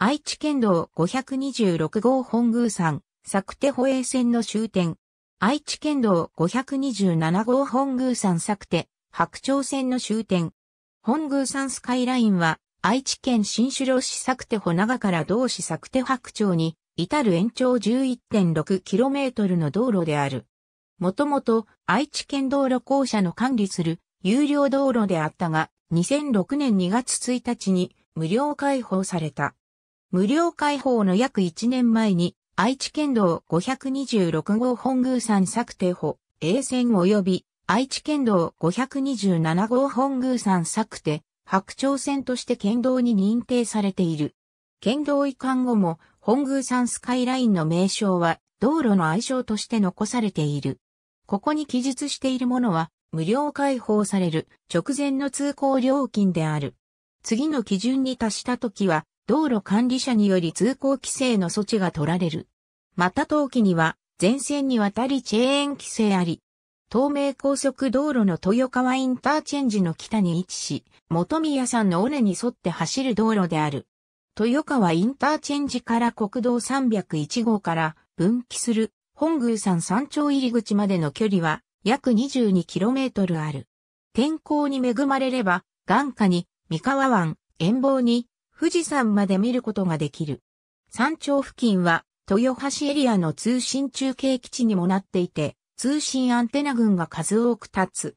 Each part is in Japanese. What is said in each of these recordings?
愛知県道526号本宮山、作手保衛線の終点。愛知県道527号本宮山作手、白鳥線の終点。本宮山スカイラインは、愛知県新城市作手保長から同市作手白鳥に、至る延長 11.6km の道路である。もともと愛知県道路公社の管理する有料道路であったが、2006年2月1日に無料開放された。無料開放の約1年前に、愛知県道526号本宮山作定補、A 線及び、愛知県道527号本宮山作定、白鳥線として県道に認定されている。県道移管後も、本宮山スカイラインの名称は、道路の愛称として残されている。ここに記述しているものは、無料開放される直前の通行料金である。次の基準に達したときは、道路管理者により通行規制の措置が取られる。また冬季には、全線にわたりチェーン規制あり、東名高速道路の豊川インターチェンジの北に位置し、元宮さんの尾根に沿って走る道路である。豊川インターチェンジから国道301号から分岐する本宮山山頂入り口までの距離は約 22km ある。天候に恵まれれば、眼下に三河湾、遠方に富士山まで見ることができる。山頂付近は豊橋エリアの通信中継基地にもなっていて、通信アンテナ群が数多く立つ。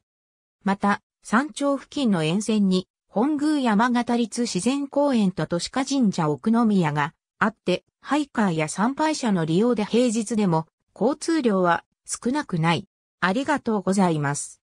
また、山頂付近の沿線に、本宮山形立自然公園と都市化神社奥宮があって、ハイカーや参拝者の利用で平日でも、交通量は少なくない。ありがとうございます。